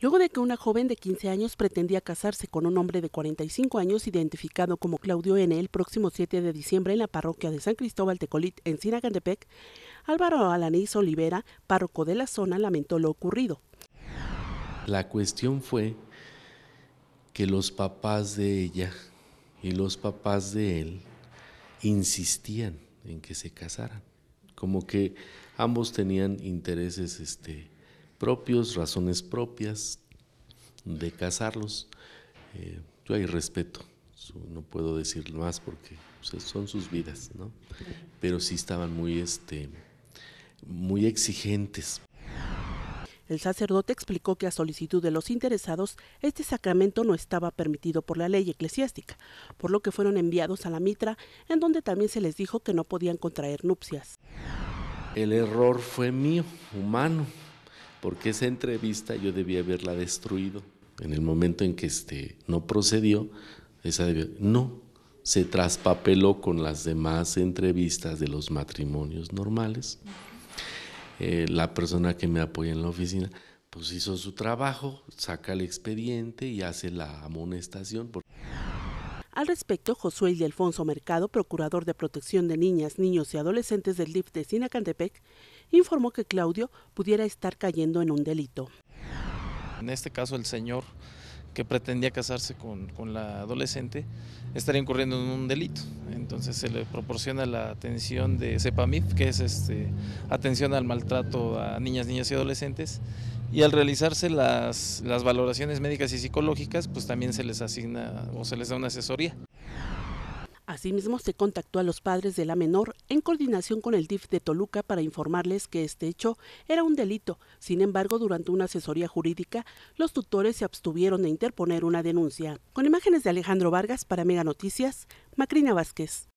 Luego de que una joven de 15 años pretendía casarse con un hombre de 45 años identificado como Claudio N. el próximo 7 de diciembre en la parroquia de San Cristóbal Tecolit en Sinacantepec, Álvaro Alaniz Olivera, párroco de la zona, lamentó lo ocurrido. La cuestión fue que los papás de ella y los papás de él insistían en que se casaran, como que ambos tenían intereses este, propios, razones propias de casarlos. Eh, yo hay respeto, no puedo decir más porque son sus vidas, ¿no? Pero sí estaban muy, este, muy exigentes. El sacerdote explicó que a solicitud de los interesados, este sacramento no estaba permitido por la ley eclesiástica, por lo que fueron enviados a la mitra, en donde también se les dijo que no podían contraer nupcias. El error fue mío, humano, porque esa entrevista yo debía haberla destruido. En el momento en que este, no procedió, esa debía, no, se traspapeló con las demás entrevistas de los matrimonios normales. Eh, la persona que me apoya en la oficina, pues hizo su trabajo, saca el expediente y hace la amonestación. Al respecto, Josué y Alfonso Mercado, procurador de protección de niñas, niños y adolescentes del DIF de Sinacantepec, informó que Claudio pudiera estar cayendo en un delito. En este caso, el señor que pretendía casarse con, la adolescente estaría incurriendo en un delito. Entonces se le proporciona la atención de CEPAMIF, que es este, atención al maltrato a niñas, niños y adolescentes, y al realizarse las, valoraciones médicas y psicológicas, pues también se les asigna o se les da una asesoría. Asimismo, se contactó a los padres de la menor en coordinación con el DIF de Toluca para informarles que este hecho era un delito. Sin embargo, durante una asesoría jurídica, los tutores se abstuvieron de interponer una denuncia. Con imágenes de Alejandro Vargas para Mega Noticias, Macrina Vázquez.